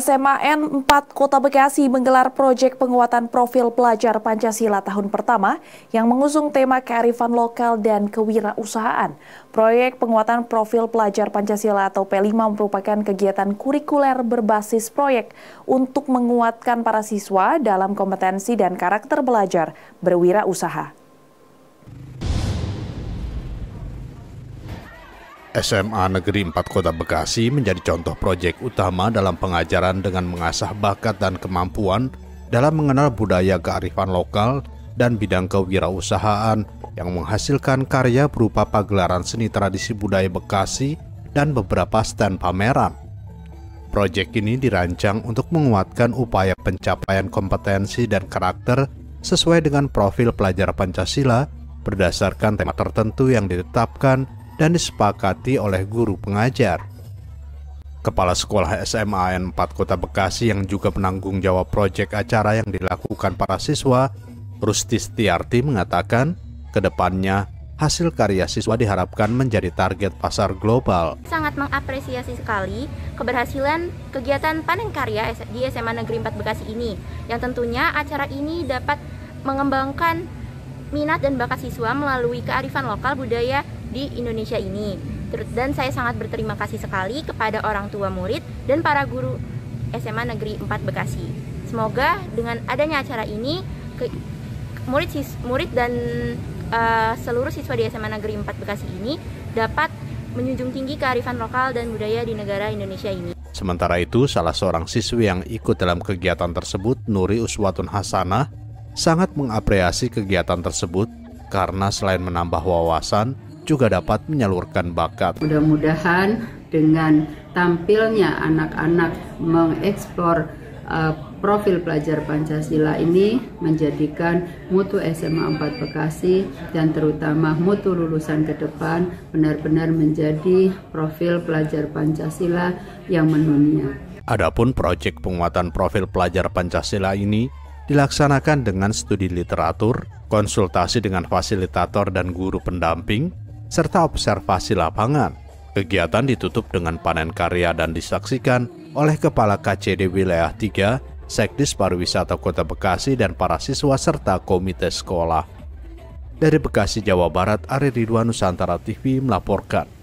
SMAN 4 Kota Bekasi menggelar proyek penguatan profil pelajar Pancasila tahun pertama yang mengusung tema kearifan lokal dan kewirausahaan. Proyek penguatan profil pelajar Pancasila atau P5 merupakan kegiatan kurikuler berbasis proyek untuk menguatkan para siswa dalam kompetensi dan karakter belajar berwirausaha. SMA Negeri 4 Kota Bekasi menjadi contoh proyek utama dalam pengajaran dengan mengasah bakat dan kemampuan dalam mengenal budaya kearifan lokal dan bidang kewirausahaan yang menghasilkan karya berupa pagelaran seni tradisi budaya Bekasi dan beberapa stand pameran. Proyek ini dirancang untuk menguatkan upaya pencapaian kompetensi dan karakter sesuai dengan profil pelajar Pancasila berdasarkan tema tertentu yang ditetapkan dan disepakati oleh guru pengajar. Kepala Sekolah SMA SMAN 4 Kota Bekasi yang juga penanggung jawab proyek acara yang dilakukan para siswa, Rusti Setiarti mengatakan, kedepannya hasil karya siswa diharapkan menjadi target pasar global. Sangat mengapresiasi sekali keberhasilan kegiatan panen karya di SMA Negeri 4 Bekasi ini, yang tentunya acara ini dapat mengembangkan minat dan bakat siswa melalui kearifan lokal budaya di Indonesia ini. Dan saya sangat berterima kasih sekali kepada orang tua murid dan para guru SMA Negeri 4 Bekasi. Semoga dengan adanya acara ini murid murid dan uh, seluruh siswa di SMA Negeri 4 Bekasi ini dapat menjunjung tinggi kearifan lokal dan budaya di negara Indonesia ini. Sementara itu, salah seorang siswi yang ikut dalam kegiatan tersebut, Nuri Uswatun Hasanah, sangat mengapresiasi kegiatan tersebut karena selain menambah wawasan, juga dapat menyalurkan bakat. Mudah-mudahan dengan tampilnya anak-anak mengeksplor uh, profil pelajar Pancasila ini menjadikan mutu SMA 4 Bekasi dan terutama mutu lulusan ke depan benar-benar menjadi profil pelajar Pancasila yang mendunia. Adapun proyek penguatan profil pelajar Pancasila ini dilaksanakan dengan studi literatur, konsultasi dengan fasilitator dan guru pendamping, serta observasi lapangan. Kegiatan ditutup dengan panen karya dan disaksikan oleh Kepala KCD Wilayah 3, Sekdis Pariwisata Kota Bekasi dan para siswa serta komite sekolah. Dari Bekasi, Jawa Barat, Ari Ridwan Nusantara TV melaporkan.